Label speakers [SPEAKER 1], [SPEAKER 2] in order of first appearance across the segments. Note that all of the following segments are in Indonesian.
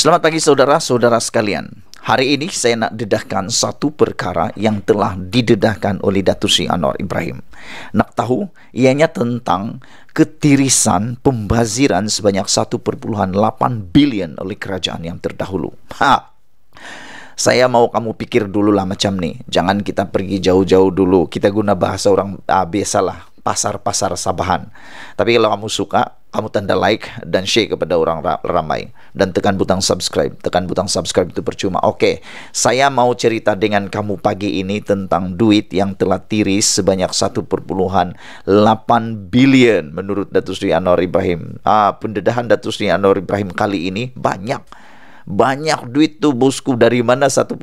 [SPEAKER 1] Selamat pagi saudara-saudara sekalian. Hari ini saya nak dedahkan satu perkara yang telah didedahkan oleh Datuk Sri Anwar Ibrahim. Nak tahu? Ianya tentang ketirisan pembaziran sebanyak 1.8 bilion oleh kerajaan yang terdahulu. Ha! Saya mau kamu pikir dulu lah macam ni. Jangan kita pergi jauh-jauh dulu. Kita guna bahasa orang ah, biasalah pasar-pasar Sabahan. Tapi kalau kamu suka, kamu tanda like dan share kepada orang ramai dan tekan butang subscribe. Tekan butang subscribe itu percuma. Oke, saya mau cerita dengan kamu pagi ini tentang duit yang telah tiris sebanyak satu 1,8 billion menurut Datuk Sri Anwar Ibrahim. Ah, pendedahan Datuk Sri Anwar Ibrahim kali ini banyak banyak duit tuh bosku dari mana 1,8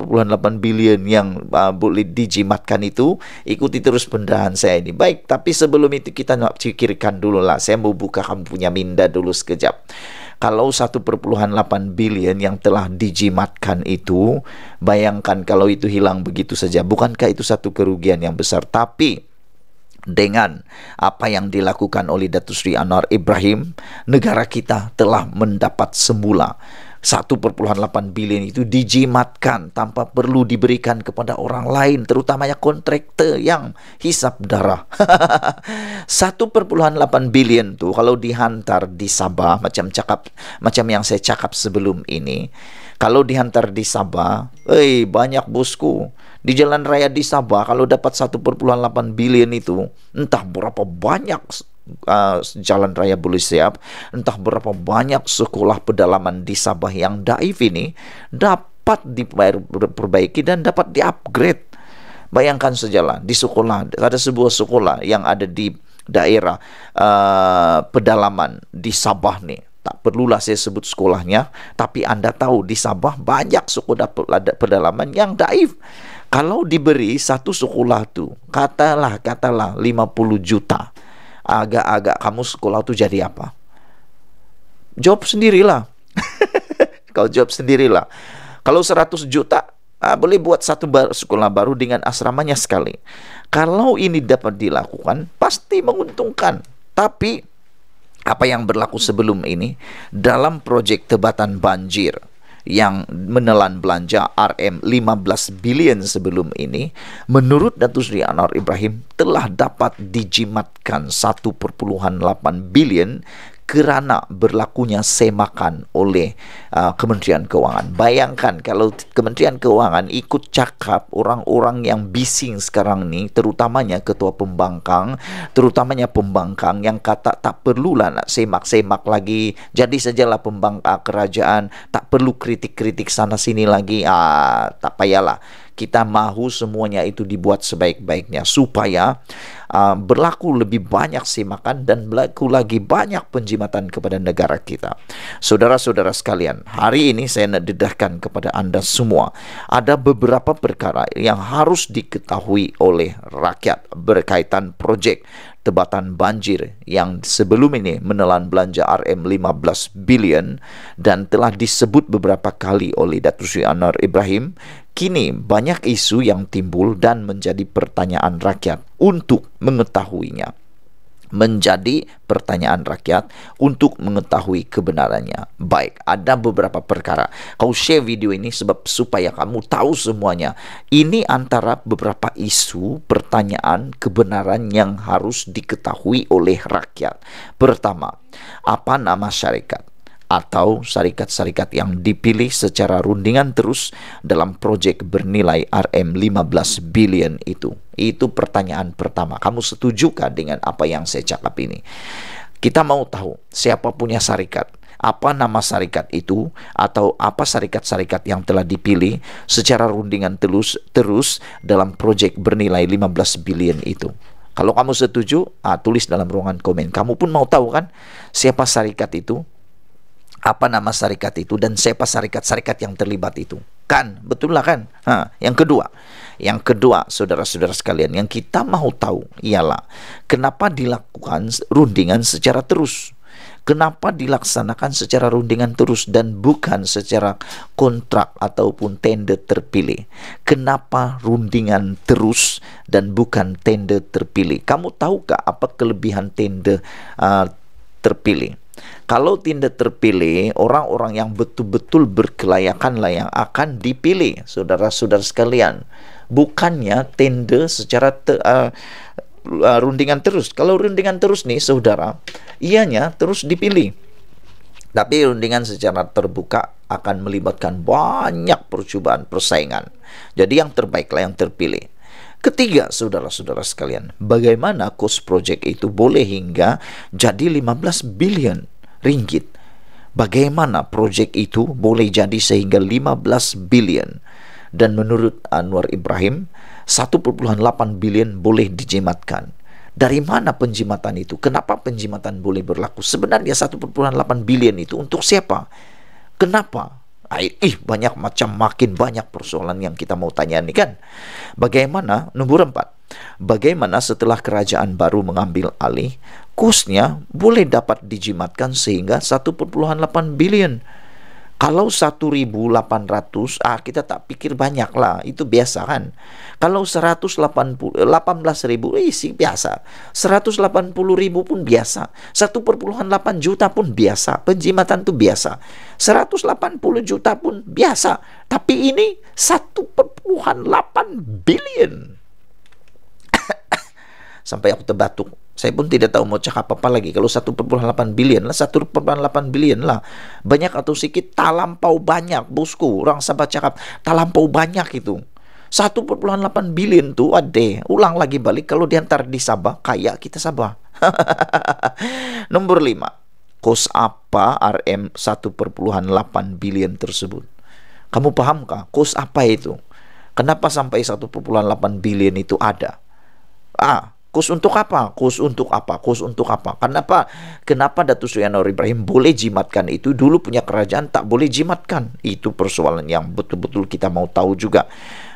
[SPEAKER 1] billion yang uh, boleh dijimatkan itu ikuti terus pendahan saya ini baik tapi sebelum itu kita nak pikirkan dulu lah saya mau buka kamu punya minda dulu sekejap kalau 1,8 billion yang telah dijimatkan itu bayangkan kalau itu hilang begitu saja bukankah itu satu kerugian yang besar tapi dengan apa yang dilakukan oleh Datu Sri Anwar Ibrahim, negara kita telah mendapat semula satu perpuluhan delapan billion itu dijimatkan tanpa perlu diberikan kepada orang lain, terutamanya kontraktor yang hisap darah. Satu perpuluhan delapan billion tuh kalau dihantar di Sabah macam cakap macam yang saya cakap sebelum ini, kalau dihantar di Sabah, eh banyak bosku. Di jalan raya di Sabah kalau dapat satu perpuluhan delapan billion itu, entah berapa banyak uh, Jalan Raya siap, entah berapa banyak sekolah pedalaman di Sabah yang daif ini dapat diperbaiki dan dapat diupgrade. Bayangkan sejalan di sekolah ada sebuah sekolah yang ada di daerah uh, pedalaman di Sabah nih. Tak perlulah saya sebut sekolahnya, tapi Anda tahu di Sabah banyak sekolah pedalaman yang daif. Kalau diberi satu sekolah tuh, katalah katalah 50 juta agak-agak kamu sekolah tuh jadi apa? Jawab sendirilah. Kau jawab sendirilah. Kalau 100 juta, ah, boleh buat satu bar sekolah baru dengan asramanya sekali. Kalau ini dapat dilakukan, pasti menguntungkan. Tapi apa yang berlaku sebelum ini dalam proyek tebatan banjir yang menelan belanja RM 15 billion sebelum ini, menurut Datu Sri Anwar Ibrahim telah dapat dijimatkan 1,8 billion kerana berlakunya semakan oleh uh, Kementerian Keuangan. Bayangkan kalau Kementerian Keuangan ikut cakap orang-orang yang bising sekarang ni, terutamanya ketua pembangkang, terutamanya pembangkang yang kata tak perlulah nak semak-semak lagi, jadi sajalah pembangkang kerajaan, tak perlu kritik-kritik sana sini lagi, ah, tak payahlah. kita mahu semuanya itu dibuat sebaik-baiknya supaya uh, berlaku lebih banyak simakan dan berlaku lagi banyak penjimatan kepada negara kita. Saudara-saudara sekalian, hari ini saya dedahkan kepada Anda semua ada beberapa perkara yang harus diketahui oleh rakyat berkaitan proyek tebatan banjir yang sebelum ini menelan belanja RM 15 billion dan telah disebut beberapa kali oleh Datuk Sri Anwar Ibrahim Kini banyak isu yang timbul dan menjadi pertanyaan rakyat untuk mengetahuinya. Menjadi pertanyaan rakyat untuk mengetahui kebenarannya. Baik, ada beberapa perkara. Kau share video ini sebab supaya kamu tahu semuanya. Ini antara beberapa isu pertanyaan kebenaran yang harus diketahui oleh rakyat. Pertama, apa nama syarikat? atau syarikat-syarikat yang dipilih secara rundingan terus dalam proyek bernilai RM 15 billion itu. Itu pertanyaan pertama. Kamu setujukah dengan apa yang saya cakap ini? Kita mau tahu siapa punya syarikat, apa nama syarikat itu atau apa syarikat-syarikat yang telah dipilih secara rundingan terus terus dalam proyek bernilai 15 billion itu. Kalau kamu setuju, ah, tulis dalam ruangan komen. Kamu pun mau tahu kan siapa syarikat itu, apa nama syarikat itu dan siapa syarikat-syarikat yang terlibat itu. Kan, betul lah kan? Ha. Yang kedua, yang kedua saudara-saudara sekalian yang kita mau tahu ialah kenapa dilakukan rundingan secara terus. Kenapa dilaksanakan secara rundingan terus dan bukan secara kontrak ataupun tender terpilih? Kenapa rundingan terus dan bukan tender terpilih? Kamu tahukah apa kelebihan tender uh, terpilih? Kalau tindak terpilih, orang-orang yang betul-betul berkelayakanlah yang akan dipilih, saudara-saudara sekalian. Bukannya tindak secara te, uh, uh, rundingan terus. Kalau rundingan terus nih, saudara, ianya terus dipilih. Tapi rundingan secara terbuka akan melibatkan banyak percobaan persaingan. Jadi yang terbaiklah yang terpilih. Ketiga, saudara-saudara sekalian, bagaimana cost project itu boleh hingga jadi 15 billion ringgit? Bagaimana project itu boleh jadi sehingga 15 billion? Dan menurut Anwar Ibrahim, 1,8 billion boleh dijimatkan. Dari mana penjimatan itu? Kenapa penjimatan boleh berlaku? Sebenarnya 1,8 billion itu untuk siapa? Kenapa? Ih banyak macam makin banyak persoalan yang kita mau tanya nih kan. Bagaimana nomor empat? Bagaimana setelah kerajaan baru mengambil alih, kusnya boleh dapat dijimatkan sehingga 1,8 billion kalau 1.800, ah kita tak pikir banyak lah, itu biasa kan. Kalau 180, 18.000, eh sih biasa. 180.000 pun biasa. Satu perpuluhan 1,8 juta pun biasa. Penjimatan tuh biasa. 180 juta pun biasa. Tapi ini satu perpuluhan 1,8 billion. Sampai aku terbatuk saya pun tidak tahu mau cakap apa lagi. Kalau satu perpuluhan delapan billion lah, satu perpuluhan delapan billion lah. Banyak atau sedikit, talampau banyak, bosku. Orang sahabat cakap, talampau banyak itu. satu perpuluhan delapan billion tuh ade ulang lagi balik kalau diantar di Sabah kayak kita Sabah nomor lima kos apa RM satu perpuluhan delapan billion tersebut kamu pahamkah kos apa itu kenapa sampai satu perpuluhan delapan billion itu ada ah Kus untuk apa? Kus untuk apa? Kus untuk apa? Kenapa? Kenapa Datu Suyanur Ibrahim boleh jimatkan itu? Dulu punya kerajaan tak boleh jimatkan. Itu persoalan yang betul-betul kita mau tahu juga.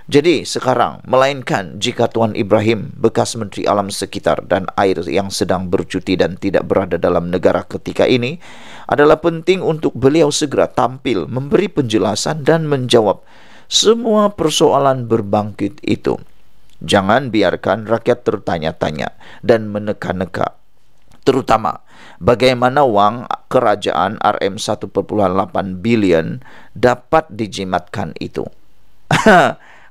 [SPEAKER 1] Jadi sekarang, melainkan jika Tuan Ibrahim, bekas Menteri Alam Sekitar dan Air yang sedang bercuti dan tidak berada dalam negara ketika ini, adalah penting untuk beliau segera tampil, memberi penjelasan dan menjawab semua persoalan berbangkit itu. Jangan biarkan rakyat tertanya-tanya dan meneka-neka. Terutama bagaimana uang kerajaan RM 1,8 billion dapat dijimatkan itu.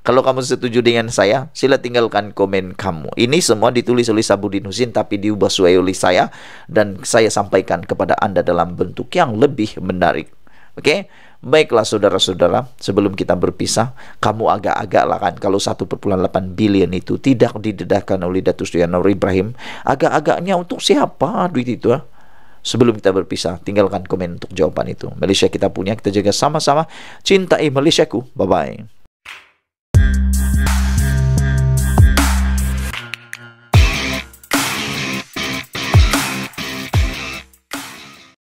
[SPEAKER 1] Kalau kamu setuju dengan saya, sila tinggalkan komen kamu. Ini semua ditulis oleh Sabudin Husin tapi diubah sesuai oleh saya dan saya sampaikan kepada Anda dalam bentuk yang lebih menarik. Oke, okay? baiklah saudara-saudara, sebelum kita berpisah, kamu agak-agak lah kan, kalau satu perpuluhan delapan billion itu tidak didedahkan oleh Datu Nur Ibrahim, agak-agaknya untuk siapa duit itu? Ah? sebelum kita berpisah tinggalkan komen untuk jawaban itu Malaysia kita punya kita jaga sama-sama cintai Malaysiaku bye bye